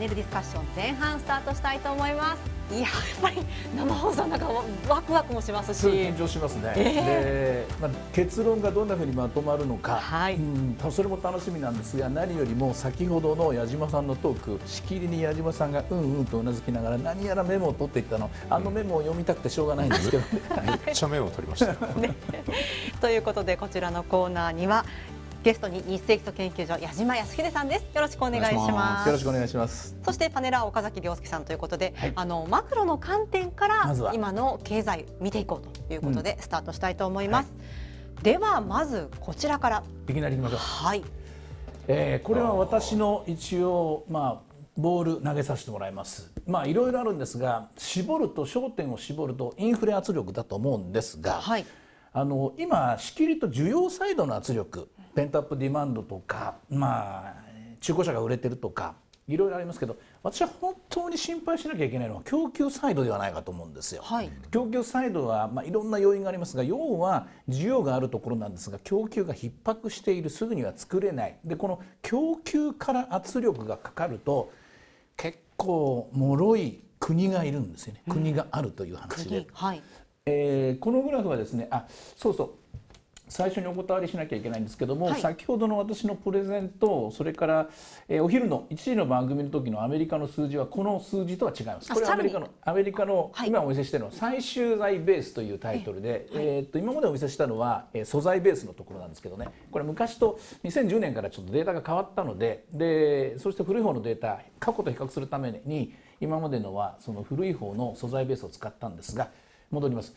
ネルディスカッション前半スタートしたいと思いますいややっぱり生放送の中ワクワクもしますし緊張しますね、えー、まあ、結論がどんなふうにまとまるのか、はい、うんそれも楽しみなんですが何よりも先ほどの矢島さんのトークしきりに矢島さんがうんうんとうなずきながら何やらメモを取っていったのあのメモを読みたくてしょうがないんですけど、ね、めっちゃメモを取りました、ね、ということでこちらのコーナーにはゲストに日清基礎研究所矢島康秀さんです。よろしくお願いします。よろしくお願いします。そしてパネラー岡崎亮介さんということで、はい、あのマクロの観点から今の経済見ていこうということでスタートしたいと思います。うんはい、ではまずこちらから。いきなりいきましょう。はい。えー、これは私の一応まあボール投げさせてもらいますまあいろいろあるんですが絞ると焦点を絞るとインフレ圧力だと思うんですが、はい、あの今しきりと需要サイドの圧力ペントアップディマンドとか、まあ、中古車が売れてるとかいろいろありますけど私は本当に心配しなきゃいけないのは供給サイドではないかと思うんですよ。はい、供給サイドは、まあ、いろんな要因がありますが要は需要があるところなんですが供給が逼迫しているすぐには作れないでこの供給から圧力がかかると結構脆い国がいるんですよね、うん、国があるという話で。はいえー、このグラフはですねあそうそう最初にお断りしなきゃいけないんですけども、はい、先ほどの私のプレゼントそれから、えー、お昼の1時の番組の時のアメリカの数字はこの数字とは違います。これアメリカのアメリカの、はい、今お見せしてるのは最終材ベースというタイトルで、えー、えー、っと今までお見せしたのは、えー、素材ベースのところなんですけどねこれ昔と2010年からちょっとデータが変わったのででそして古い方のデータ過去と比較するために今までのはその古い方の素材ベースを使ったんですが戻ります。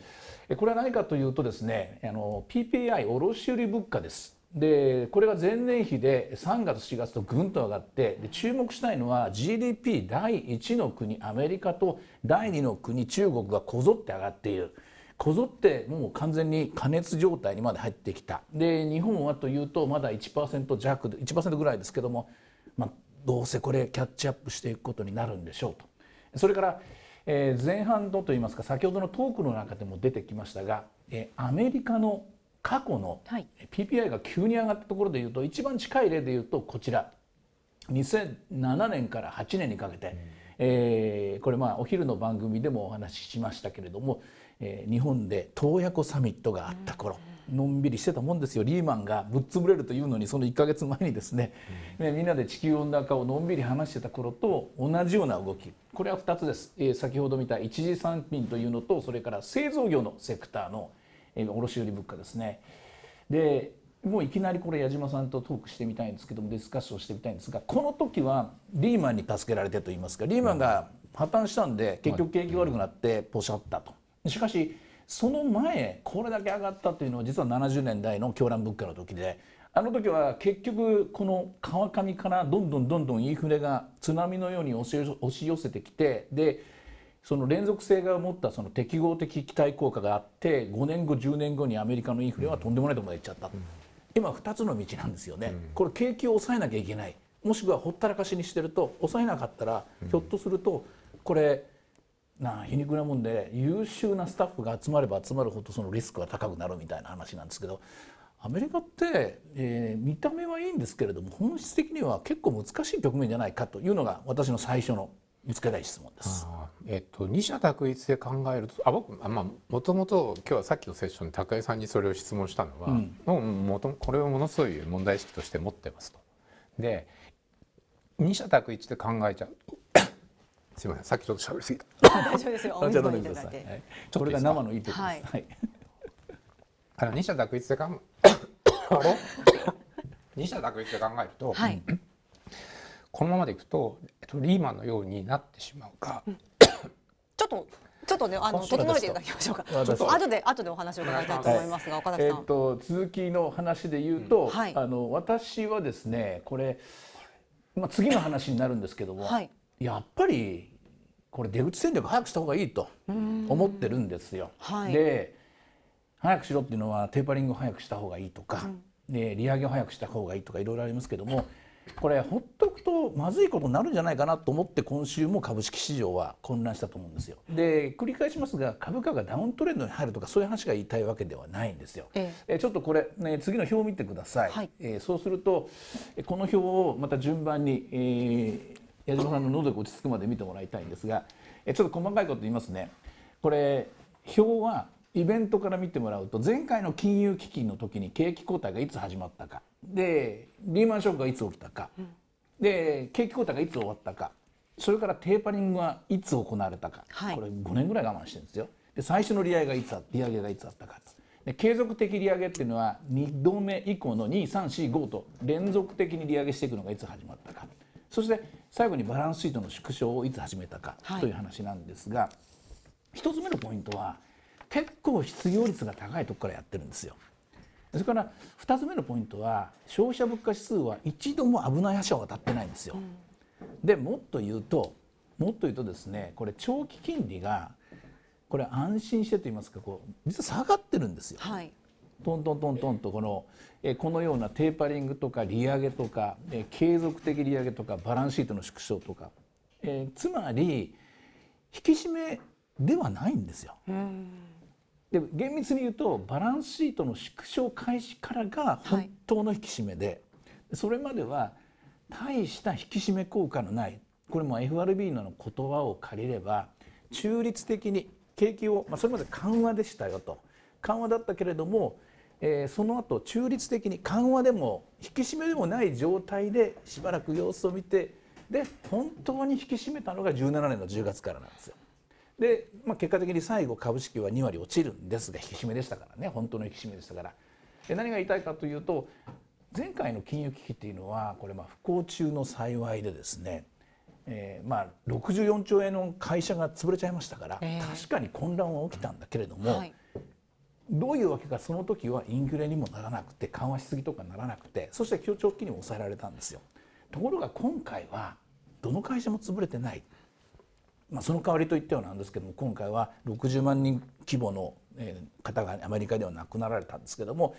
これは何かというとですね、PPI 卸売物価です。で、これが前年比で3月4月とぐんと上がって、で注目したいのは GDP 第1の国アメリカと第2の国中国がこぞって上がっている。こぞってもう完全に過熱状態にまで入ってきたで日本はというとまだ1%弱1%ぐらいですけども、まあ、どうせこれキャッチアップしていくことになるんでしょうとそれから前半のといいますか先ほどのトークの中でも出てきましたが、アメリカの過去の PPI が急に上がったところでいうと、一番近い例でいうとこちら2007年から8年にかけて、これまあお昼の番組でもお話ししましたけれども、日本で洞爺湖サミットがあった頃。のんびりしてたもんですよリーマンがぶっ潰れるというのにその1か月前にですね、うん、みんなで地球温暖化をのんびり話してた頃と同じような動きこれは2つです、えー、先ほど見た一次産品というのとそれから製造業のセクターの、えー、卸売物価ですね。でもういきなりこれ矢島さんとトークしてみたいんですけどもディスカッションしてみたいんですがこの時はリーマンに助けられてといいますかリーマンが破綻したんで結局景気悪くなってポシャったと。しかしその前これだけ上がったというのは実は70年代の狂乱物価の時であの時は結局この川上からどんどんどんどんインフレが津波のように押し寄せてきてでその連続性が持ったその適合的期待効果があって5年後10年後にアメリカのインフレはとんでもないとこまでいっちゃった、うん、今2つの道なんですよね、うん、これ景気を抑えなきゃいけないもしくはほったらかしにしてると抑えなかったら、ひょっとするとこれな皮肉なもんで優秀なスタッフが集まれば集まるほどそのリスクが高くなるみたいな話なんですけどアメリカって、えー、見た目はいいんですけれども本質的には結構難しい局面じゃないかというのが私の最初の見つけたい質問です。えっと、二者択一で考えるとあ僕まあもともと今日はさっきのセッションで高井さんにそれを質問したのは、うん、もとこれをものすごい問題意識として持ってますと。で二者択一で考えちゃうすみません、さっきちょっと喋りすぎた。大丈夫ですよ。お水飲んでいただいて。これが生のいいところです。はい。あの二者択一で考え、あれ？二者択一で考えると、はい、このままでいくと、えっとリーマンのようになってしまうか。ちょっと。ちょっとね、あの整えていただきましょうか。後で後でお話を伺いたいと思いますが、岡田さん。えっと続きの話で言うと、あの私はですね、これ、まあ次の話になるんですけども、はい、やっぱりこれ出口戦略早くした方がいいと思ってるんですよ。はい、で早くしろっていうのはテーパリングを早くした方がいいとか、うん、で利上げを早くした方がいいとかいろいろありますけどもこれほっとくとまずいことになるんじゃないかなと思って今週も株式市場は混乱したと思うんですよ。で繰り返しますが株価がダウントレンドに入るとかそういう話が言いたいわけではないんですよ。ええ、ちょっとこれ、ね、次の表を見てください。はい、えー、そうするとこの表をまた順番に、えー矢島さんの喉力落ち着くまで見てもらいたいんですがえちょっと細かいこと言いますねこれ表はイベントから見てもらうと前回の金融危機の時に景気後退がいつ始まったかでリーマンショックがいつ起きたか、うん、で景気後退がいつ終わったかそれからテーパリングはいつ行われたか、はい、これ5年ぐらい我慢してるんですよで最初の利上げがいつ利上げがいつあったかで継続的利上げっていうのは2度目以降の2345と連続的に利上げしていくのがいつ始まったかそして最後にバランスシートの縮小をいつ始めたかという話なんですが、はい、1つ目のポイントは結構失業率が高いとこからやってるんですよ。それから2つ目のポイントは消費者物価指数は一度も危ない足は渡ってないんですよ。でもっと言うともっと言うとですねこれ長期金利がこれ安心してと言いますかこう実は下がってるんですよ。はいトントントントンとこのこのようなテーパリングとか利上げとか継続的利上げとかバランスシートの縮小とか、えつまり引き締めではないんですよ。で厳密に言うとバランスシートの縮小開始からが本当の引き締めで、それまでは大した引き締め効果のないこれも FRB の言葉を借りれば中立的に景気を、まあ、それまで緩和でしたよと。緩和だったけれども、えー、その後中立的に緩和でも引き締めでもない状態でしばらく様子を見てで本当に引き締めたのが17年の10月からなんですよ。で、まあ、結果的に最後株式は2割落ちるんですが引き締めでしたからね本当の引き締めでしたから。で何が言いたいかというと前回の金融危機っていうのはこれまあ不幸中の幸いでですねえー、まあ64兆円の会社が潰れちゃいましたから、確かに混乱は起きたんだけれども、はい、どういうわけかその時はインフレにもならなくて緩和しすぎとかならなくてそして協調期にも抑えられたんですよところが今回はどの会社も潰れてない、まあ、その代わりといってはなんですけども今回は60万人規模の方がアメリカでは亡くなられたんですけども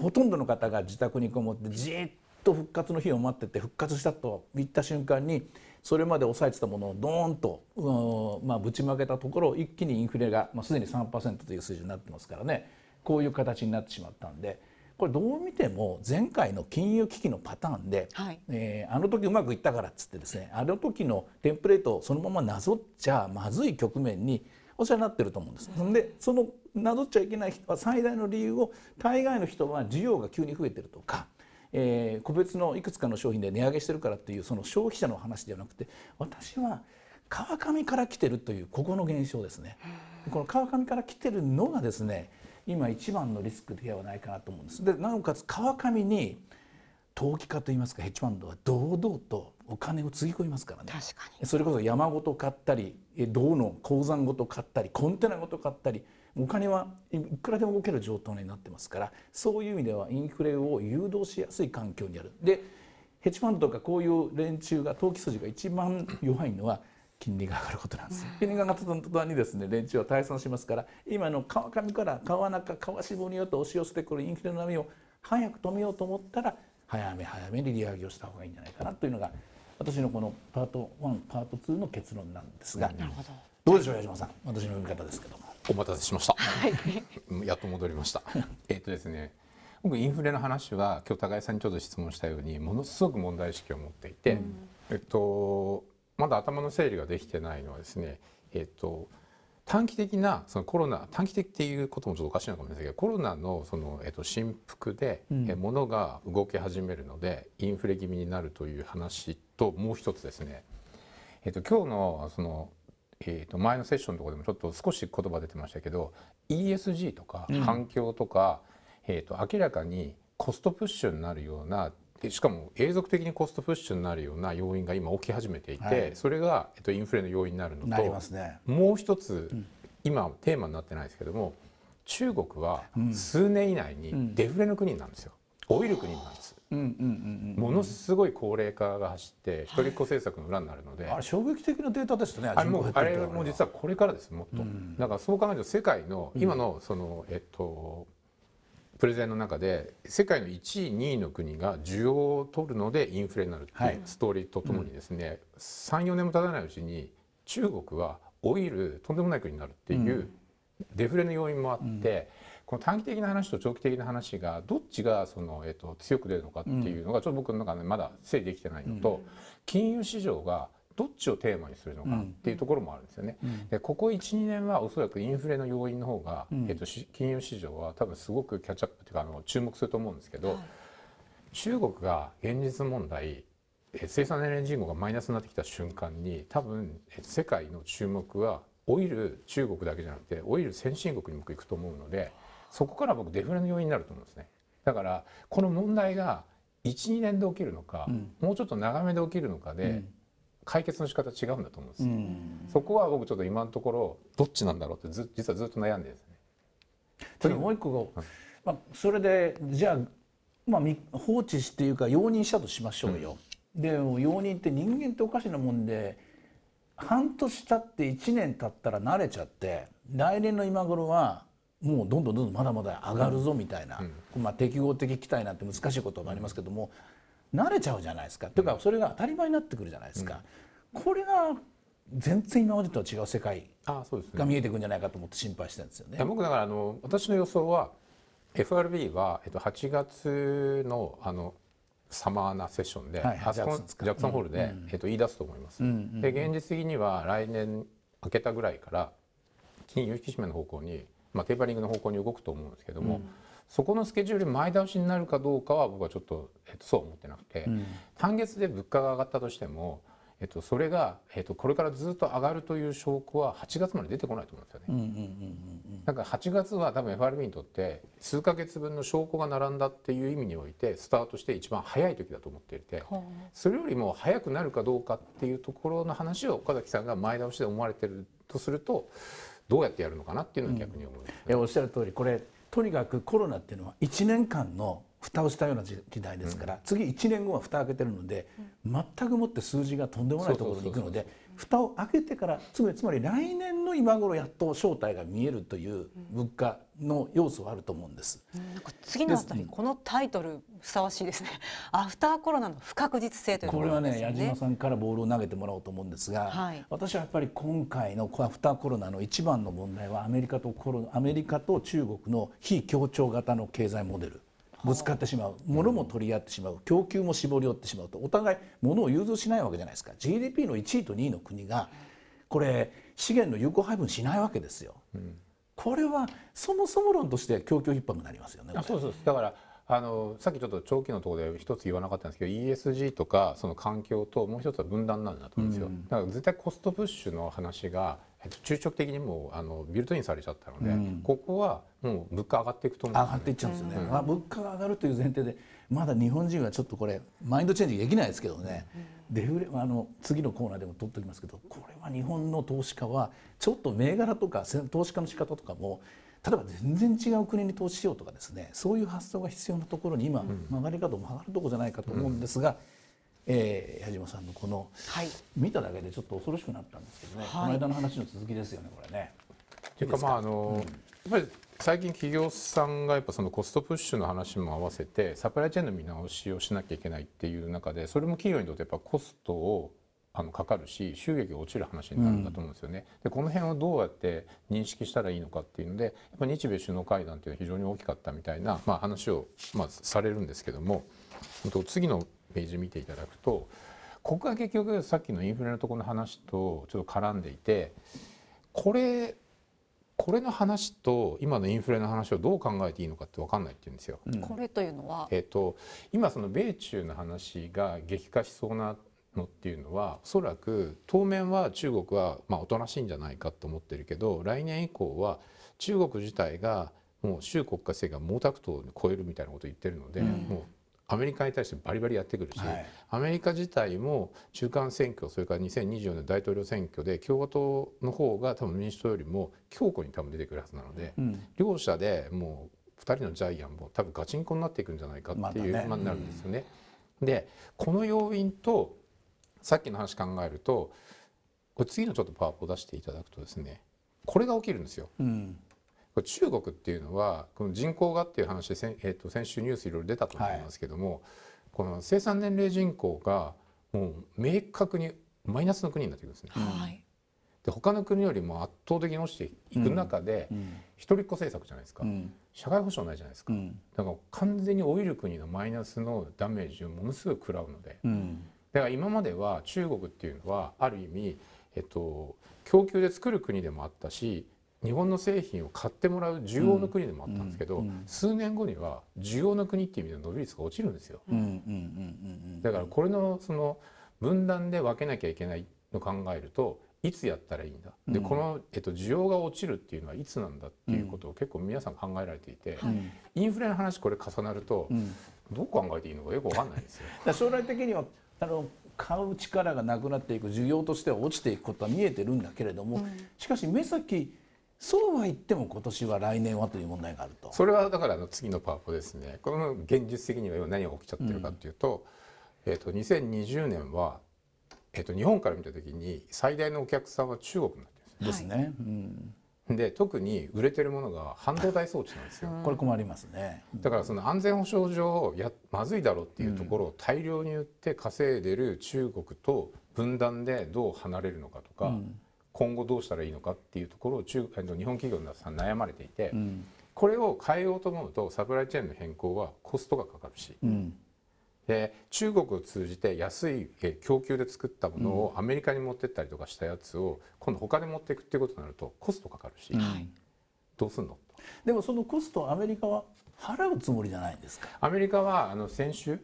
ほとんどの方が自宅にこもってじっと復活の日を待ってて復活したと言った瞬間にそれまで抑えてたものをドーンと、まあ、ぶちまけたところ一気にインフレが、まあ、すでに3%という数字になってますからねこういう形になってしまったんで。これどう見ても前回の金融危機のパターンで、はい、えー、あの時うまくいったからっつってですねあの時のテンプレートをそのままなぞっちゃまずい局面にお世話になってると思うんです。でそのなぞっちゃいけない人は最大の理由を大概の人は需要が急に増えてるとかえー、個別のいくつかの商品で値上げしてるからっていうその消費者の話ではなくて私は川上から来てるというここの現象ですね。この川上から来てるのがですね今一番のリスクではないかなと思うんです。でなおかつ川上に投機家といいますかヘッジファンドは堂々とお金をつぎ込みますからねそれこそ山ごと買ったり銅の鉱山ごと買ったりコンテナごと買ったりお金はいくらでも動ける状況になってますからそういう意味ではインフレを誘導しやすい環境にあるでヘッジファンドとかこういう連中が投機筋が一番弱いのは金利が上がることなんです、う金利が上がった途端にですね連中は退散しますから今の川上から川中川下によって押し寄せてくるインフレの波を早く止めようと思ったら早め早めに利上げをした方がいいんじゃないかなというのが私のこのパート1パート2の結論なんですがなるほどどうでしょう矢島さん私の読み方ですけど。お待たせしました。はい、やっと戻りました。えっとですね、僕インフレの話は今日高井さんにちょっと質問したようにものすごく問題意識を持っていて、うん、えっとまだ頭の整理ができてないのはですね、えっと短期的なそのコロナ短期的っていうこともちょっとおかしいのかもしれないけどコロナのその、えっと、振幅で、うん、え物が動き始めるのでインフレ気味になるという話ともう一つですね、えっと、今日のそのえー、と前のセッションのとこでもちょっと少し言葉出てましたけど ESG とか環境とか、うん、えー、と明らかにコストプッシュになるようなしかも永続的にコストプッシュになるような要因が今起き始めていて、はい、それが、えっと、インフレの要因になるのと、ね、もう一つ、うん、今テーマになってないですけども中国は数年以内にデフレの国なんですよ。うんオイル国なんです、ものすごい高齢化が走って一人っ子政策の裏になるので、あれ衝撃的なデータですねあれもあれも実はこれからですもっと、うん、だからそう考えると世界の今のその、えっとプレゼンの中で世界の1位2位の国が需要を取るのでインフレになるっていうストーリーとともにですね、うん、34年も経たないうちに中国はオイルとんでもない国になるっていうデフレの要因もあって、うんこの短期的な話と長期的な話がどっちがその、えー、と強く出るのかっていうのが、ちょっと僕の中でまだ整理できてないのと、金融市場がどっちをテーマにするのかっていうところもあるんですよね。うん、でここ12年はおそらくインフレの要因の方が、うん、えっと、金融市場は多分すごくキャッチアップというかあの注目すると思うんですけど、はい、中国が現実問題生産エネルギー人口がマイナスになってきた瞬間に多分世界の注目はオイル中国だけじゃなくてオイル先進国にも行くと思うのでそこから僕デフレの要因になると思うんですねだからこの問題が12年で起きるのか、うん、もうちょっと長めで起きるのかで、うん、解決の仕方違うんだと思うんですよ、うん、そこは僕ちょっと今のところどっちなんだろうってず実はずっと悩んでですねただもう一個、うまあ、それでじゃあ、まあ、放置していうか容認したとしましょうよ、で容認って人間っておかしなもんで半年経って1年経ったら慣れちゃって来年の今頃はもうどんどんどんどんまだまだ上がるぞみたいな、うん、まあ、適合的期待なんて難しいこともありますけども慣れちゃうじゃないですか、うん、というかそれが当たり前になってくるじゃないですか、うん、これが全然今までとは違う世界が見えてくるんじゃないかと思って心配してるんですよね。ね僕だからあの私の予想は FRB は、えっと、8月のあのサマーなセッションで、はい、ジャクソンホールで、えっと、言い出すと思います。で現実的には来年明けたぐらいから金融引き締めの方向にまあ、テーパリングの方向に動くと思うんですけども、うん、そこのスケジュール前倒しになるかどうかは僕はちょっと、えっと、そう思ってなくて、うん、単月で物価が上がったとしても、えっと、それが、えっと、これからずっと上がるという証拠は8月まで出てこないと思うんですよね。んだから8月は多分 FRB にとって数か月分の証拠が並んだっていう意味においてスタートして一番早い時だと思っていて、うん、それよりも早くなるかどうかっていうところの話を岡崎さんが前倒しで思われてるとするとどうやってやるのかなっていうのは逆に思います、ね、うん、おっしゃる通りこれとにかくコロナっていうのは1年間の蓋をしたような時代ですから、うん、次1年後は蓋を開けてるので、全くもって数字がとんでもないところに行くので蓋を開けてからつまり来年の今頃やっと正体が見えるという物価の要素はあると思うんです。なんか次のあたり、このタイトルふさわしいですね。アフターコロナの不確実性というこ、ね、れはね、矢島さんからボールを投げてもらおうと思うんですが、はい、私はやっぱり今回のアフターコロナの一番の問題はアメリカとコロアメリカと中国の非協調型の経済モデル。ぶつかってしまう物も取り合ってしまう供給も絞り寄ってしまうとお互い物を融通しないわけじゃないですか GDP の1位と2位の国がこれ資源の有効配分しないわけですよ、うんこれはそもそも論として供給逼迫になりますよね。そうそうだからあのさっきちょっと長期のところで一つ言わなかったんですけど ESG とかその環境ともう一つは分断なんだと思うんですよ、うん、だから絶対コストプッシュの話が中長期的にもあのビルトインされちゃったので、うん、ここはもう物価上がっていくと思う、ね、上がっていっちゃうんですよね、うん、まあ、物価が上がるという前提でまだ日本人はちょっとこれマインドチェンジできないですけどね、デフレあの次のコーナーでも取っておきますけどこれは日本の投資家はちょっと銘柄とか投資家の仕方とかも例えば全然違う国に投資しようとかですねそういう発想が必要なところに今、曲がり角曲がるとこじゃないかと思うんですが。うんえー、矢島さんのこの、はい、見ただけでちょっと恐ろしくなったんですけどね、はい、この間の話の続きですよねこれね。ていうかまああの、うん、やっぱり最近企業さんがやっぱそのコストプッシュの話も合わせてサプライチェーンの見直しをしなきゃいけないっていう中でそれも企業にとってやっぱコストをあのかかるし収益が落ちる話になるんだと思うんですよね。でこの辺をどうやって認識したらいいのかっていうのでやっぱ日米首脳会談っていうのは非常に大きかったみたいな、まあ、話を、まあ、されるんですけども次のページ見ていただくとここが結局さっきのインフレのところの話とちょっと絡んでいてこれこれの話と今のインフレの話をどう考えていいのかって分かんないって言うんですよ。うん、これというのは、えーと、今その米中の話が激化しそうなのっていうのはおそらく当面は中国はまあおとなしいんじゃないかと思ってるけど来年以降は中国自体がもう習国家制が毛沢東に超えるみたいなことを言ってるので、うん、もうアメリカに対してバリバリやってくるし、はい、アメリカ自体も中間選挙それから2024年大統領選挙で共和党の方が多分民主党よりも強固に多分出てくるはずなので、うん、両者でもう2人のジャイアンも多分ガチンコになっていくんじゃないかっていう不満になるんですよね。ねうん、でこの要因とさっきの話考えるとこれ次のちょっとパワーを出していただくとですねこれが起きるんですよ。うん、中国っていうのはこの人口がっていう話先,、えー、と先週ニュースいろいろ出たと思いますけども、はい、この生産年齢人口がもう明確にマイナスの国になってくるんですね。はい、で他の国よりも圧倒的に落ちていく中で、うん、一人っ子政策じゃないですか、うん、社会保障ないじゃないですか、うん、だから完全に老いる国のマイナスのダメージをものすごく食らうので、だから今までは中国っていうのはある意味、えっと、供給で作る国でもあったし日本の製品を買ってもらう需要の国でもあったんですけど、数年後には需要の国っていう意味で伸び率が落ちるんですよ。だからこれのその分断で分けなきゃいけないの考えるといつやったらいいんだ、でこの、えっと、需要が落ちるっていうのはいつなんだっていうことを結構皆さん考えられていて、うん、インフレの話これ重なると、うん、どう考えていいのかよくわかんないですよ。だ将来的にはあの買う力がなくなっていく需要としては落ちていくことは見えてるんだけれども、うん、しかし目先そうは言っても今年は来年はという問題があるとそれはだからあの次のパワポですねこの現実的には今何が起きちゃってるかというと,、えー、と2020年は、えー、と日本から見た時に最大のお客さんは中国なんですね。ですね。で特に売れてるものが半導体装置なんですよ。これ困りますね。だからその安全保障上やまずいだろうっていうところを大量に売って稼いでる中国と分断でどう離れるのかとか、う今後どうしたらいいのかっていうところを中日本企業の皆さん悩まれていて、うん、これを変えようと思うとサプライチェーンの変更はコストがかかるし、うん、で中国を通じて安い供給で作ったものをアメリカに持ってったりとかしたやつを今度他で持っていくっていうことになるとコストかかるし、うん、どうすんのでもそのコストアメリカは払うつもりじゃないんですかアメリカはあの先週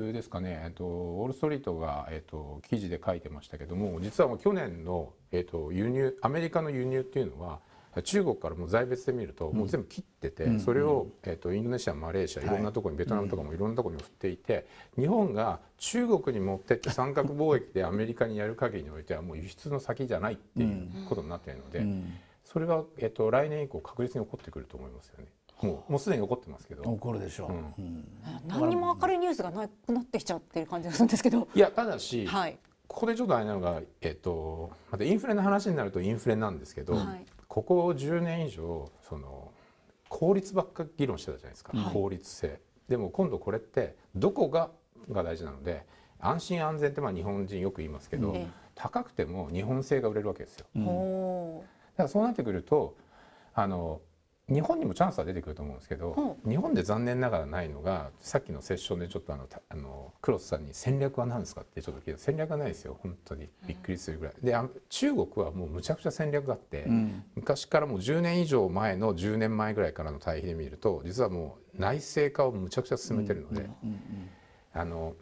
ですかね、えっと、ウォール・ストリートが、えっと、記事で書いてましたけども実はもう去年の、えっと、輸入アメリカの輸入っていうのは中国からもう在別で見るともう全部切ってて、うん、それを、えっと、インドネシアマレーシアいろんなところに、はい、ベトナムとかもいろんなところに振っていて、うん、日本が中国に持ってって三角貿易でアメリカにやる限りにおいてはもう輸出の先じゃないっていうことになっているので、うん、それは、えっと、来年以降確実に起こってくると思いますよね。もうもうすでにこってますけど怒るでしょう、うん、何にも明るいニュースがなくなってきちゃってる感じがするんですけどいやただし、はい、ここでちょっとあれなのが、えっと、またインフレの話になるとインフレなんですけど、はい、ここ10年以上その効率ばっか議論してたじゃないですか、はい、効率性でも今度これってどこがが大事なので安心安全ってまあ日本人よく言いますけど、高くても日本製が売れるわけですよ、うん、だからそうなってくるとあの日本にもチャンスは出てくると思うんですけど、うん、日本で残念ながらないのがさっきのセッションでちょっとあのあのクロスさんに戦略は何ですかってちょっと聞いて戦略はないですよ本当にびっくりするぐらい、うん、で中国はもうむちゃくちゃ戦略があって、うん、昔からもう10年以上前の10年前ぐらいからの対比で見ると実はもう内政化をむちゃくちゃ進めてるので、あの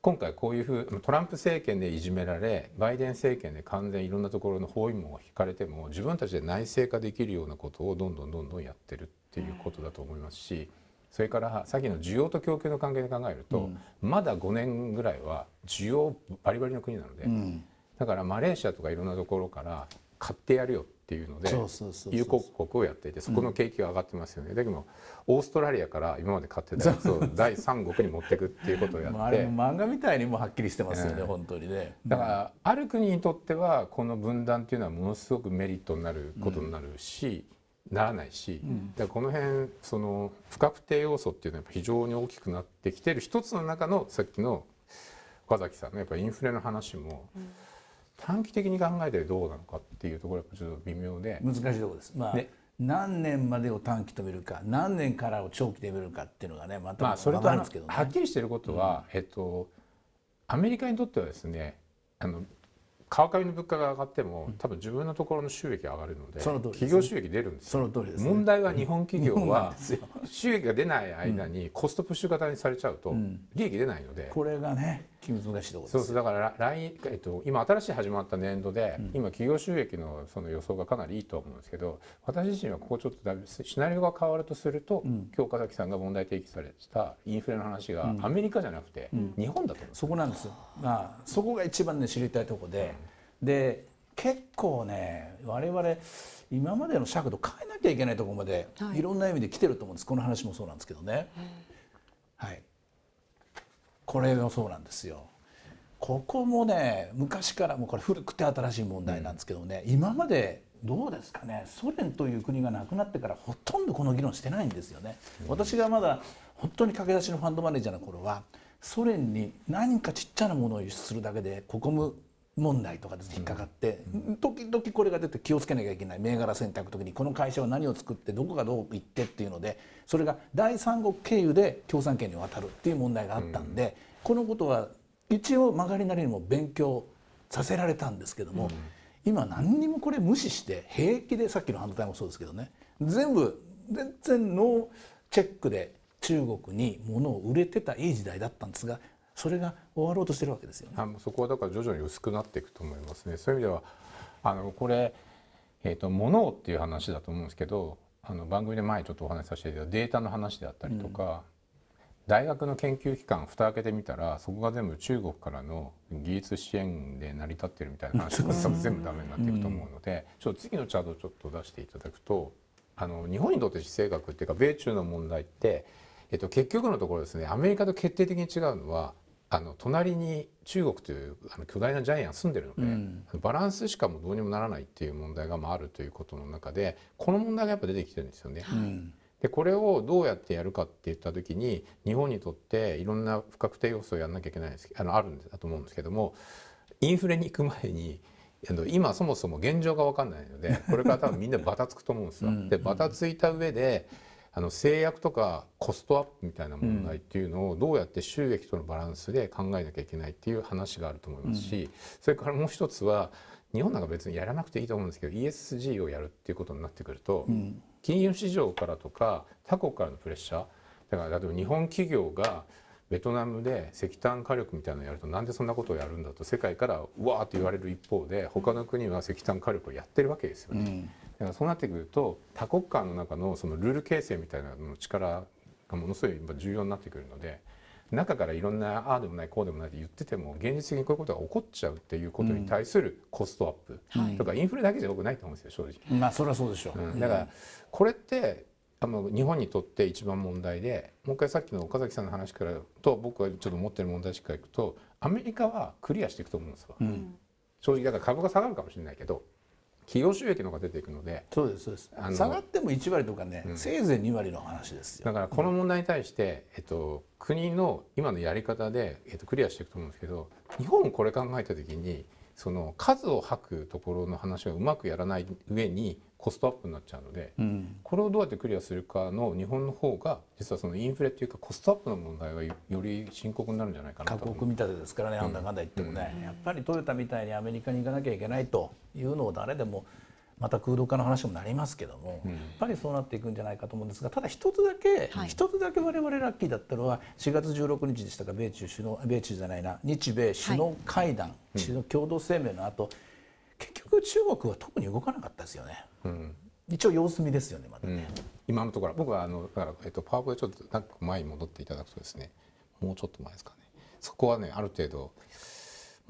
今回こういうふうトランプ政権でいじめられバイデン政権で完全いろんなところの包囲網が引かれても自分たちで内製化できるようなことをどんどんどんどんやってるっていうことだと思いますし。それからさっきの需要と供給の関係で考えると、うん、まだ5年ぐらいは需要バリバリの国なので、うん、だからマレーシアとかいろんなところから買ってやるよっっていうので友好国をやっていてそこの景気が上がってますよね、うん、だけどオーストラリアから今まで買ってたやつを第三国に持っていくっていうことをやって漫画みたいにもはっきりしてますよね、うん、本当にねだからある国にとってはこの分断っていうのはものすごくメリットになることになるし、うん、ならないし、だからこの辺その不確定要素っていうのは非常に大きくなってきてる一つの中のさっきの岡崎さんのやっぱインフレの話も。うん短期的に考えてどうなのかっていうところはちょっと微妙で難しいところです、まあ、で何年までを短期と見るか何年からを長期で見るかっていうのがねまた、まあそれとはっきりしてることは、うん、えっとアメリカにとってはですねあの川上の物価が上がっても多分自分のところの収益が上がるので、うん、企業収益出るんですその通りです、ね、問題は日本企業は収益が出ない間にコストプッシュ型にされちゃうと利益出ないので、うん、これがね難しいところそうそうだから来、えっと、今新しい始まった年度で、うん、今企業収益のその予想がかなりいいと思うんですけど私自身はここちょっとだシナリオが変わるとすると、うん、今日岡崎さんが問題提起されたインフレの話がアメリカじゃなくて、日本だと思うそこなんですよ、まあ、そこが一番ね知りたいとこで、で結構ね我々今までの尺度変えなきゃいけないところまで、はい、いろんな意味で来てると思うんですこの話もそうなんですけどね。はい、これがそうなんですよ。ここもね昔からもうこれ古くて新しい問題なんですけどね、うん、今までどうですかねソ連という国がなくなってからほとんどこの議論してないんですよね。うん、私がまだ本当に駆け出しのファンドマネージャーの頃はソ連に何かちっちゃなものを輸出するだけでココ問題とかで引っかかって、うん、時々これが出て気をつけなきゃいけない銘柄選択時にこの会社は何を作ってどこがどう行ってっていうのでそれが第三国経由で共産圏に渡るっていう問題があったんで、うん、このことは一応曲がりなりにも勉強させられたんですけども、うん、今何にもこれ無視して平気でさっきの反対もそうですけどね全部全然ノーチェックで中国に物を売れてたいい時代だったんですがそれが終わろうとしてるわけですよね。あそこはだから徐々に薄くなっていくと思いますね。そういう意味ではあのこれ、えーと、物をっていう話だと思うんですけどあの番組で前ちょっとお話しさせていただいたデータの話であったりとか、うん、大学の研究機関蓋開けてみたらそこが全部中国からの技術支援で成り立ってるみたいな話が全部ダメになっていくと思うので、ちょっと次のチャートをちょっと出していただくとあの日本にとって地政学っていうか米中の問題ってえっと、結局のところですねアメリカと決定的に違うのはあの隣に中国というあの巨大なジャイアン住んでるので、うん、バランスしかもどうにもならないっていう問題がまああるということの中でこの問題がやっぱ出てきてるんですよね。うん、でこれをどうやってやるかって言った時に日本にとっていろんな不確定要素をやらなきゃいけないんですあのあるんだと思うんですけどもインフレに行く前に今そもそも現状が分かんないのでこれから多分みんなバタつくと思うんですよ。でバタついた上であの制約とかコストアップみたいな問題っていうのをどうやって収益とのバランスで考えなきゃいけないっていう話があると思いますし、それからもう一つは日本なんか別にやらなくていいと思うんですけど ESG をやるっていうことになってくると、金融市場からとか他国からのプレッシャーだから例えば日本企業がベトナムで石炭火力みたいなのやるとなんでそんなことをやるんだと世界からわーって言われる一方で他の国は石炭火力をやってるわけですよね。うんだからそうなってくると多国間の中のそのルール形成みたいなのの力がものすごい重要になってくるので中からいろんなああでもないこうでもないって言ってても現実的にこういうことが起こっちゃうっていうことに対するコストアップ、うん、とかインフレだけじゃ僕ないと思うんですよ正直。まあそれはそうでしょう、うん、だからこれってあの日本にとって一番問題でもう一回さっきの岡崎さんの話からと僕はちょっと持ってる問題しかいくとアメリカはクリアしていくと思うんですわ、うん、正直だから株が下がるかもしれないけど企業収益の方が出ていくのでそうですそうです下がっても1割とかね、うん、せいぜい2割の話ですよだからこの問題に対して、えっと、国の今のやり方で、えっと、クリアしていくと思うんですけど日本これ考えた時にその数を吐くところの話をうまくやらない上にコストアップになっちゃうので、うん、これをどうやってクリアするかの日本の方が実はそのインフレっていうかコストアップの問題はより深刻になるんじゃないかなと各国見立てですからね、ん、なんだかんだ言ってもね、うん、やっぱりトヨタみたいにアメリカに行かなきゃいけないというのを誰でもまた空洞化の話もなりますけども、やっぱりそうなっていくんじゃないかと思うんですがただ一つだけ、はい、一つだけ我々ラッキーだったのは4月16日でしたか米中首脳米中じゃないな日米首脳会談、はい、首脳共同声明の後結局中国は特に動かなかったですよね。一応様子見ですよねまだね、うん、今のところ僕はあのだから、えっと、パワポでちょっとなんか前に戻っていただくとですねもうちょっと前ですかねそこはねある程度も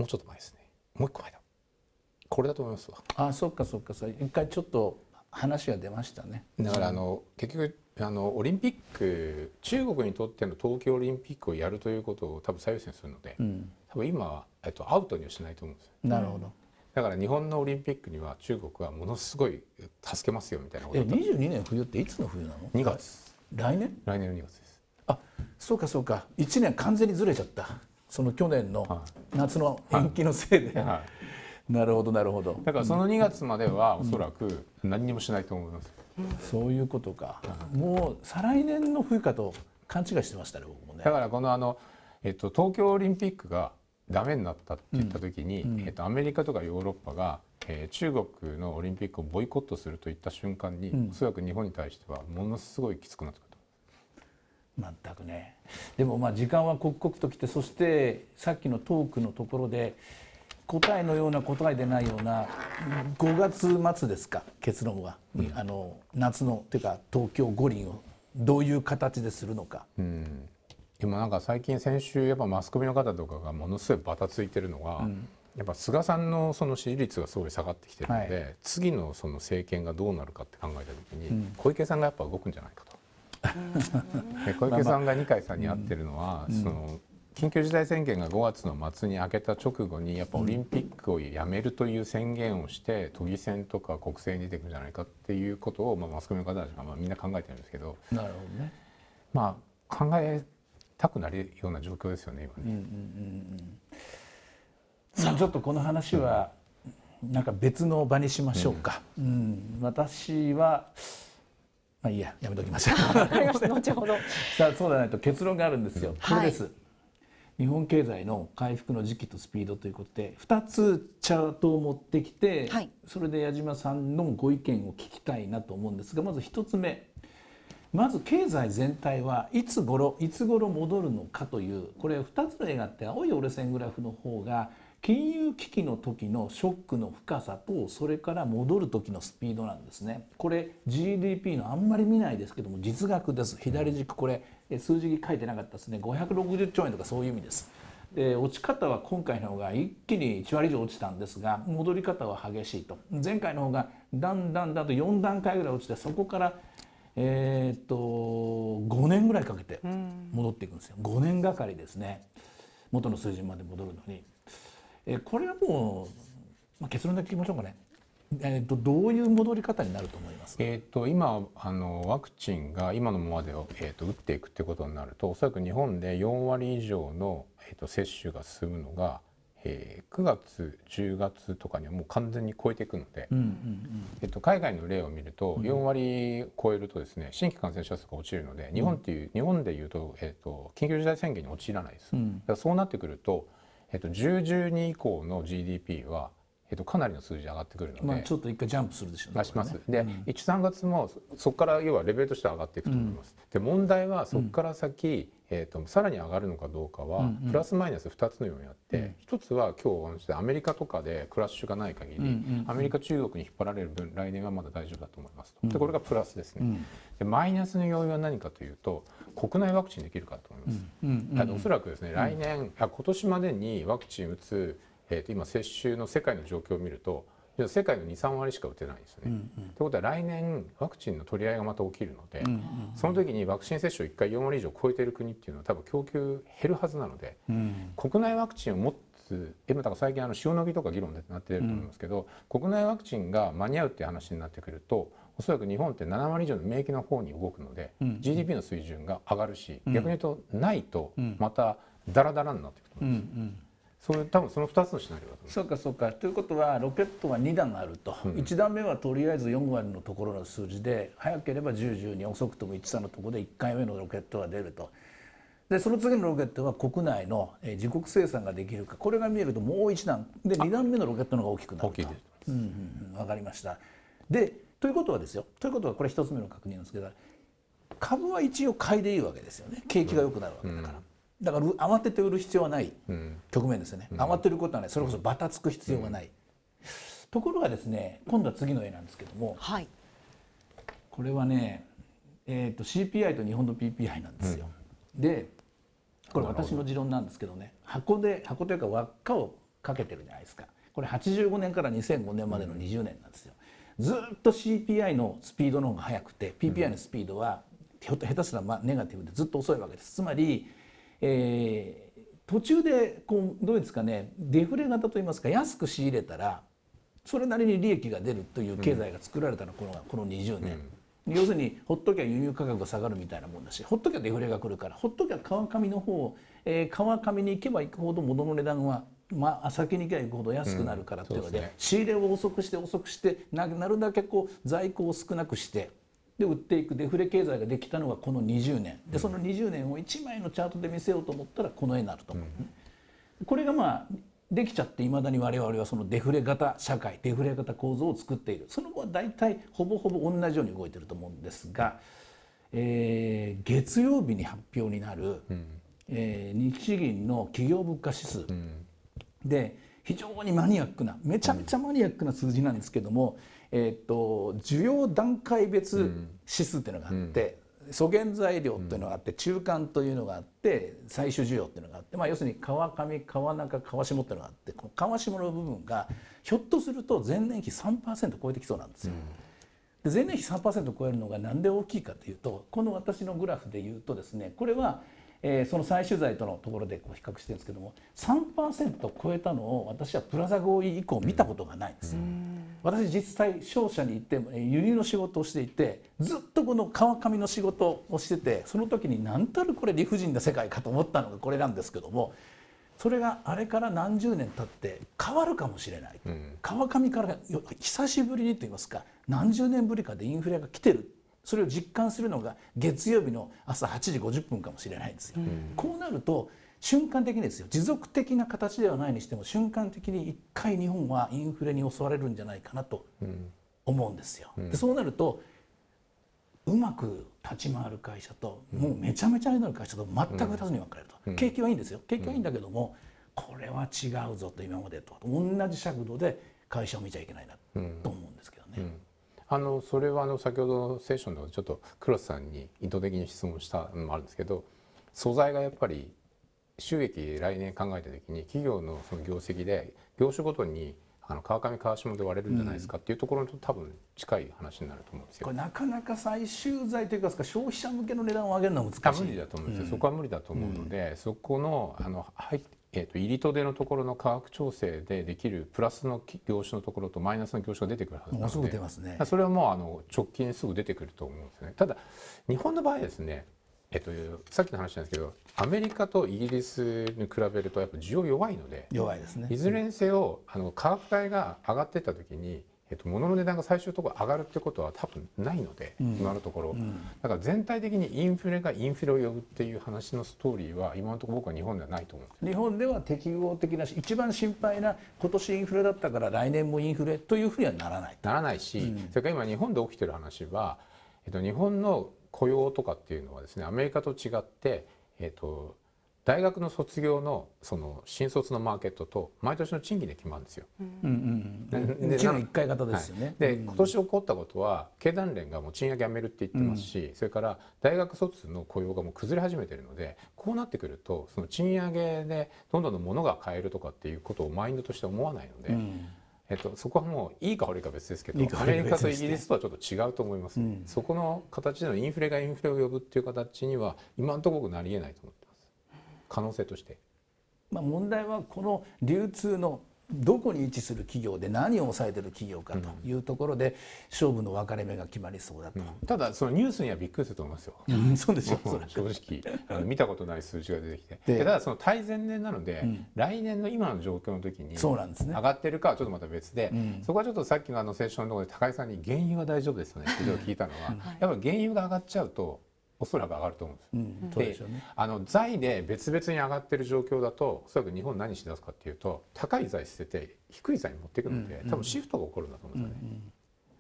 うちょっと前ですねもう一個前だこれだと思いますわあそっかそっかそ一回ちょっと話が出ましたねだからあの、結局あのオリンピック中国にとっての東京オリンピックをやるということを多分最優先するので、うん、多分今は、えっと、アウトにはしないと思うんですなるほど、だから日本のオリンピックには中国はものすごい助けますよみたいなことえ22年冬っていつの冬なの ?2 月来年来年の2月ですあそうかそうか1年完全にずれちゃったその去年の夏の延期のせいで、はい、はい、なるほどなるほどだからその2月まではおそらく何にもしないと思います、うん、そういうことか、うん、もう再来年の冬かと勘違いしてましたね僕もねだからこのあの、えっと、東京オリンピックがダメになったって言った時に、うん、えーと、とアメリカとかヨーロッパが、えー、中国のオリンピックをボイコットするといった瞬間に、うん、おそらく日本に対してはものすごいきつくなってくる全くねでもまあ時間は刻々ときてそしてさっきのトークのところで答えのような答えでないような5月末ですか結論は、うん、あの夏のというか東京五輪をどういう形でするのか。うん今なんか最近先週やっぱマスコミの方とかがものすごいバタついてるのは、うん、やっぱ菅さんのその支持率がすごい下がってきてるので、はい、次のその政権がどうなるかって考えた時に、うん、小池さんがやっぱ動くんじゃないかと。小池さんが二階さんに会ってるのは、その緊急事態宣言が5月の末に明けた直後にやっぱオリンピックをやめるという宣言をして都議選とか国政に出てくるんじゃないかっていうことを、まあ、マスコミの方たちがまあみんな考えてるんですけどなるほど、ね、まあ考えたくなるような状況ですよね今ね。うんうんうん、ちょっとこの話は、なんか別の場にしましょうか。うん、うん、私はまあいいや、やめときましょう。後ほど。さあ、そうじゃないと結論があるんですよ。これです。はい、日本経済の回復の時期とスピードということで、二つチャートを持ってきて、はい、それで矢島さんのご意見を聞きたいなと思うんですが、まず一つ目。まず経済全体はいつ頃いつ頃戻るのかというこれ2つの絵があって青い折れ線グラフの方が金融危機の時のショックの深さとそれから戻る時のスピードなんですねこれ GDP のあんまり見ないですけども実額です左軸これ数字に書いてなかったですね560兆円とかそういう意味ですで落ち方は今回の方が一気に1割以上落ちたんですが戻り方は激しいと前回の方がだんだんだんと4段階ぐらい落ちてそこからえー、っと5年ぐらいかけて戻っていくんですよ5年がかりですね元の水準まで戻るのに、えー、これはもう、まあ、結論だけ聞きましょうかね。えーと、どういう戻り方になると思います、えーと、今あのワクチンが今のままでを、えーと、打っていくってことになるとおそらく日本で4割以上の、えー、と接種が進むのがえー、9月10月とかにはもう完全に超えていくので、うんうんうん、えっと、海外の例を見ると4割超えるとですね新規感染者数が落ちるので日本っていう、うん、日本でいうと,、えっと緊急事態宣言に陥らないです、うん、だそうなってくると、えっと、10、12以降の GDP はえっと、かなりの数字上がってくるので、まあ、ちょっと一回ジャンプするでしょうね。します。で、うん、13月もそこから要はレベルとして上がっていくと思います。うん、で問題はそこから先、うん、えーと、さらに上がるのかどうかは、うんうん、プラスマイナス2つのようにあって、うん、1つは今日お話してアメリカとかでクラッシュがない限り、うんうんうん、アメリカ中国に引っ張られる分来年はまだ大丈夫だと思いますと。でこれがプラスですね。でマイナスの要因は何かというと国内ワクチンできるかと思います。うんうんうん、おそらくですね来年、今年までにワクチン打つえー、と今接種の世界の状況を見ると世界の23割しか打てないんですよね。と、うん、いうことは来年ワクチンの取り合いがまた起きるので、うんうんうん、その時にワクチン接種を1回4割以上超えている国っていうのは多分供給減るはずなので、うん、国内ワクチンを持つ今だから最近あの塩野義とか議論になってると思いますけど、うん、国内ワクチンが間に合うっていう話になってくるとおそらく日本って7割以上の免疫の方に動くので、うんうん、GDP の水準が上がるし、逆に言うとないとまたダラダラになっていくと思います。うんうんそれ多分その2つのシナリオだとそうかそうかということはロケットは2段あると、うん、1段目はとりあえず4割のところの数字で早ければ10、12遅くとも13のところで1回目のロケットが出るとでその次のロケットは国内の自国生産ができるかこれが見えるともう1段で2段目のロケットの方が大きくなると。うんうんうん、分かりましたでということはですよということはこれ1つ目の確認ですけど株は一応買いでいいわけですよね景気が良くなるわけだから。うんうんだから慌てて売る必要はない局面ですよね、慌てることはないそれこそばたつく必要がない、ところがですね今度は次の絵なんですけども、はい、これはね、えーと、CPI と日本の PPI なんですよ。うん、でこれ私の持論なんですけどね箱で箱というか輪っかをかけてるじゃないですかこれ85年から2005年までの20年なんですよ。うん、ずっと CPI のスピードの方が速くて PPI のスピードは、っと下手すらまあネガティブでずっと遅いわけです。つまりえー、途中でこうどうですかねデフレ型といいますか安く仕入れたらそれなりに利益が出るという経済が作られたのこのこの20年、うん、要するにほっときゃ輸入価格が下がるみたいなもんだしほっときゃデフレが来るからほっときゃ川上の方、えー、川上に行けば行くほど物の値段はまあ、先に行けば行くほど安くなるからっていうので,、仕入れを遅くして遅くしてなるだけこう在庫を少なくしてで売っていくデフレ経済ができたのがこの20年でその20年を1枚のチャートで見せようと思ったらこの絵になると思う、うん、これがまあできちゃっていまだに我々はそのデフレ型社会デフレ型構造を作っているその後は大体ほぼほぼ同じように動いてると思うんですが、えー、月曜日に発表になる、うん、えー、日銀の企業物価指数、うん、で非常にマニアックなめちゃめちゃマニアックな数字なんですけども、うんえーと、需要段階別指数っていうのがあって、うん、素原材料っていうのがあって、中間というのがあって最終需要っていうのがあって、まあ、要するに川上川中川下っていうのがあってこの川下の部分がひょっとすると前年比3%超えてきそうなんですよ。うん、で前年比3%超えるのが何で大きいかというとこの私のグラフでいうとですねこれはえー、その最終材とのところでこう比較してるんですけども3%超えたのを私はプラザ合意以降見たことがないんです、うん、私実際商社に行って輸入の仕事をしていてずっとこの川上の仕事をしててその時に何たるこれ理不尽な世界かと思ったのがこれなんですけどもそれがあれから何十年経って変わるかもしれない、うん、川上から久しぶりにと言いますか何十年ぶりかでインフレが来てるそれを実感するのが月曜日の朝8時50分かもしれないんですよ。こうなると瞬間的にですよ持続的な形ではないにしても瞬間的に一回日本はインフレに襲われるんじゃないかなと思うんですよ。でそうなるとうまく立ち回る会社ともうめちゃめちゃになる会社と全く2つに分かれると景気はいいんですよ景気はいいんだけどもこれは違うぞと今までと同じ尺度で会社を見ちゃいけないなと思うんですけどね。あのそれはあの先ほどのセッションでちょっとクロスさんに意図的に質問したのもあるんですけど素材がやっぱり収益来年考えた時に企業のその業績で業種ごとにあの川上川下で割れるんじゃないですかっていうところに多分近い話になると思うんですよ、これなかなか最終材というか消費者向けの値段を上げるのは難しい無理だと思うんですよ、うん、そこは無理だと思うので、うん、そこのあの入えーと、入りと出のところの価格調整でできるプラスの業種のところとマイナスの業種が出てくるはずなのでます、ね、それはもうあの直近すぐ出てくると思うんですねただ日本の場合ですね、えーと、とさっきの話なんですけどアメリカとイギリスに比べるとやっぱ需要弱いので弱いですねいずれにせよ、うん、あの価格帯が上がってった時にえっと、物の値段が最終ところ上がるってことは多分ないので、うん、今のところ、うん、だから全体的にインフレがインフレを呼ぶっていう話のストーリーは今のところ僕は日本ではないと思う日本では適合的な一番心配な今年インフレだったから来年もインフレというふうにはならないならないし、うん、それから今日本で起きてる話は、えっと、日本の雇用とかっていうのはですねアメリカと違って、えっと、大学の卒業のその新卒のマーケットと毎年の賃金で決まるんですよ。うんうんうん、で回型ですよね、で今年起こったことは経団連がもう賃上げやめるって言ってますし、うん、それから大学卒の雇用がもう崩れ始めてるのでこうなってくるとその賃上げでどんどんの物が買えるとかっていうことをマインドとして思わないので。うんえっと、そこはもういいか悪いか別ですけどアメリカとイギリスとはちょっと違うと思います、ねうん、そこの形でのインフレがインフレを呼ぶっていう形には今のところなり得ないと思可能性として。まあ、問題はこの流通のどこに位置する企業で何を抑えてる企業かというところで勝負の分かれ目が決まりそうだと、うん、ただそのニュースにはびっくりすると思いますよ、うん、そうでしょう正直あの見たことない数字が出てきてただその対前年なので、うん、来年の今の状況の時に上がってるかはちょっとまた別で、ね、そこはちょっとさっきのあのセッションのところで高井さんに原油は大丈夫ですよねって聞いたのは、はい、やっぱり原油が上がっちゃうとおそらく上がると思うんです。うん、で、ね、あの財で別々に上がってる状況だとおそらく日本何しだすかっていうと高い財捨てて低い財に持っていくので、うん、多分シフトが起こるんだと思うんですよね。うん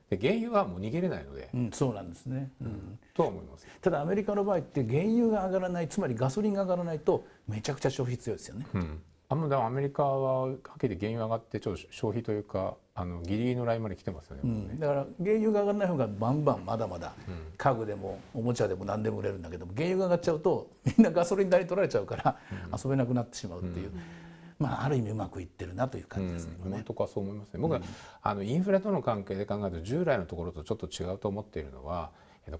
で原油はもう逃げれないので、うん、そうなんですね、うん、と思いますただアメリカの場合って原油が上がらないつまりガソリンが上がらないとめちゃくちゃ消費強いですよね、うん、あんまアメリカははっきり原油上がってちょっと消費というかあのギリギリのラインまで来てますよねうん、だから原油が上がらない方がバンバンまだまだ家具でもおもちゃでも何でも売れるんだけど原油が上がっちゃうとみんなガソリン代に取られちゃうから遊べなくなってしまうっていう。うんまあ、ある意味うまくいってるなという感じですね。うん、とかそう思いますね。僕は、うん、あのインフレとの関係で考えると従来のところとちょっと違うと思っているのは。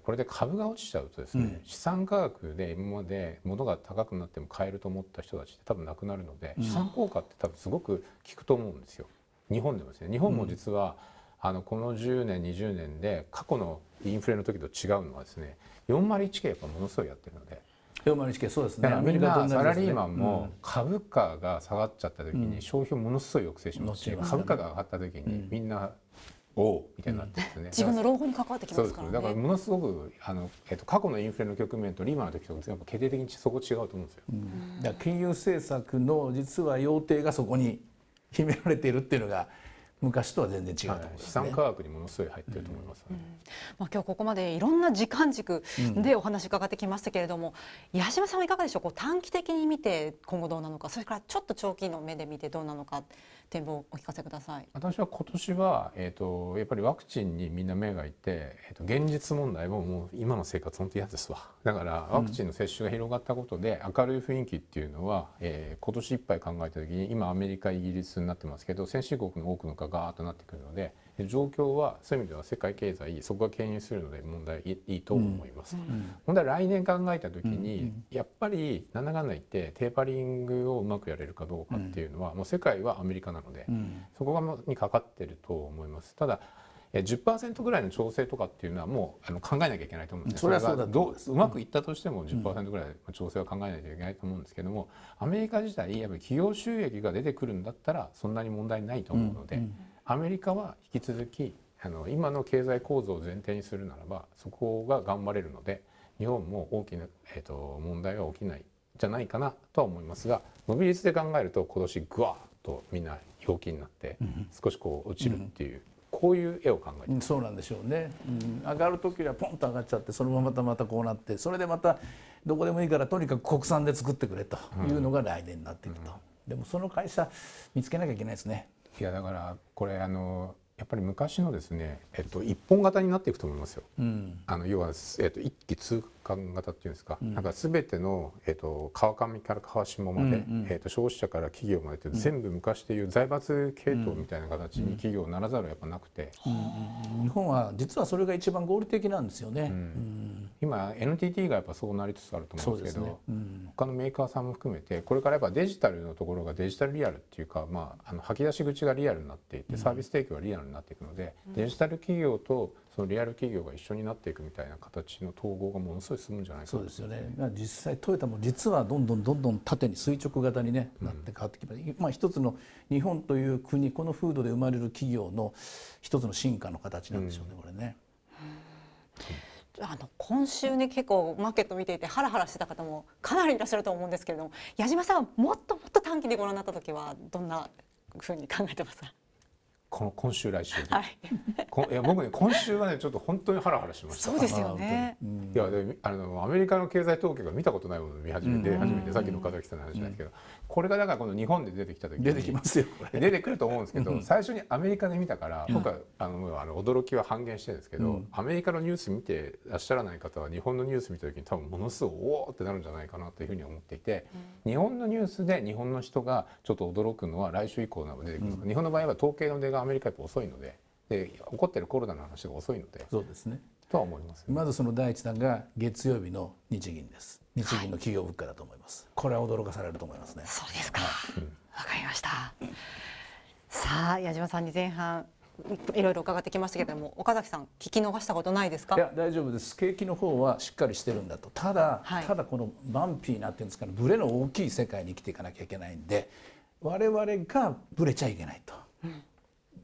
これで株が落ちちゃうとですね、うん、資産価格で今まで物が高くなっても買えると思った人たちって多分なくなるので、資産効果って多分すごく効くと思うんですよ。うん日本でもですね日本も実は、あのこの10年20年で過去のインフレの時と違うのはですね 401K やっぱものすごいやってるので。401K そうですねアメリカサラリーマンも株価が下がっちゃった時に消費をものすごい抑制しますし、株価が上がった時にみんなおうみたいになってですね、自分の老後に関わってきますから、ね、だからものすごくあの、えっと、過去のインフレの局面とリーマンの時とやっぱ決定的にそこ違うと思うんですよ、うん、だ金融政策の実は要定がそこに秘められているっていうのが昔とは全然違う、ねはい、資産価格にものすごい入ってると思います、ねうんうん、まあ今日ここまでいろんな時間軸でお話伺ってきましたけれども、うん、八島さんはいかがでしょう。こう短期的に見て今後どうなのか、それからちょっと長期の目で見てどうなのか。展望をお聞かせください私は今年は、えーと、やっぱりワクチンにみんな目がいて、えーと、現実問題ももう今の生活本当嫌ですわだからワクチンの接種が広がったことで明るい雰囲気っていうのは、えー、今年いっぱい考えた時に今アメリカイギリスになってますけど先進国の多くのがガーッとなってくるので。状況はそういう意味では世界経済そこが牽引するので問題いいと思います、うん、問は来年考えた時に、やっぱりなんだかんだ言ってテーパリングをうまくやれるかどうかっていうのは、もう世界はアメリカなので、そこがにかかってると思います。ただ10%ぐらいの調整とかっていうのはもうあの考えなきゃいけないと思うんですそれがどううまくいったとしても10%ぐらいの調整は考えなきゃいけないと思うんですけどもアメリカ自体やっぱり企業収益が出てくるんだったらそんなに問題ないと思うので、うんうんアメリカは引き続きあの今の経済構造を前提にするならばそこが頑張れるので日本も大きな、えーと、問題は起きないじゃないかなとは思いますが伸び率で考えると今年ぐわっとみんな陽気になって少しこう落ちるっていう、うん、こういう絵を考えて、そうなんでしょうね、うん、上がる時はポンと上がっちゃってそのまままたこうなってそれでまたどこでもいいからとにかく国産で作ってくれというのが来年になっていくと、でもその会社見つけなきゃいけないですね。いやだからこれあのやっぱり昔のですね、えっと、一本型になっていくと思いますよ。うん、あの要は、えっと、一気通考っていうんですか、うん、なんか全ての、えーと、川上から川下まで、うんうん、えーと、消費者から企業までって全部昔でいう財閥系統みたいな形に企業ならざるやっぱなくて、うん、日本は実はそれが一番合理的なんですよね、今 NTT がやっぱそうなりつつあると思うんですけど、ね他のメーカーさんも含めてこれからやっぱデジタルのところがデジタルリアルっていうか、まあ、あの吐き出し口がリアルになっていってサービス提供がリアルになっていくので、デジタル企業とそのリアル企業が一緒になっていくみたいな形の統合がものすごい進むんじゃないか、ね、そうですよね実際トヨタも実はどんどんどんどん縦に垂直型に、ね、なって変わってきます、うん、まあ、一つの日本という国この風土で生まれる企業の一つの進化の形なんでしょうね、うん、これね。あの今週ね結構マーケット見ていてハラハラしてた方もかなりいらっしゃると思うんですけれども矢島さんもっともっと短期でご覧になった時はどんなふうに考えてますかこの今週来週はい、いや僕ね今週はねちょっと本当にハラハラしましたそうですよねいやであのアメリカの経済統計が見たことないものを見始めて、うん、初めてさっきの岡崎さんの話なんですけど、うん、これがだからこの日本で出てきた時に出てきますよ出てくると思うんですけど最初にアメリカで見たから僕はあのあの驚きは半減してるんですけど、うん、アメリカのニュース見てらっしゃらない方は日本のニュース見た時に多分ものすごいおおってなるんじゃないかなというふうに思っていて、日本のニュースで日本の人がちょっと驚くのは来週以降なので、日本の場合は統計の出がアメリカやっぱ遅いのでで起こってるコロナの話が遅いのでそうですねとは思います、ね、まずその第一弾が月曜日の日銀です日銀の企業物価だと思います、はい、これは驚かされると思いますねそうですかわ、うん、かりました、さあ矢島さんに前半いろいろ伺ってきましたけれども岡崎さん聞き逃したことないですかいや大丈夫です景気の方はしっかりしてるんだとただ、はい、ただこのバンピーなっていうんですかねブレの大きい世界に生きていかなきゃいけないんで我々がブレちゃいけないと、うん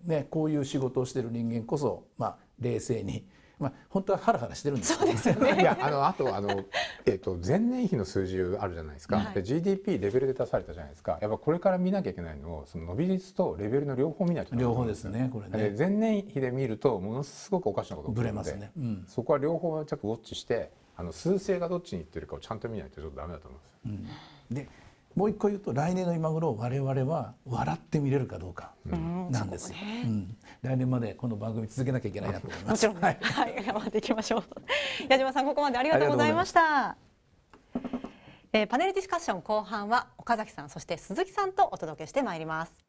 ね、こういう仕事をしてる人間こそ、まあ、冷静に、まあ、本当はハラハラしてるんですそうねいやあの あとあの、えーと、前年比の数字あるじゃないですか、はい、で GDP レベルで出されたじゃないですかやっぱこれから見なきゃいけないのをその伸び率とレベルの両方見ないと両方ですねこれね前年比で見るとものすごくおかしなことがぶれますね、うん、そこは両方ちゃくウォッチしてあの数勢がどっちにいってるかをちゃんと見ないとちょっとダメだと思います。うん、でもう一個言うと来年の今頃我々は笑って見れるかどうかなんですよ、うん、来年までこの番組続けなきゃいけないなと思いますもちろん、はい、はい、頑張っていきましょう 矢島さんここまでありがとうございましたえー、パネルディスカッション後半は岡崎さんそして鈴木さんとお届けしてまいります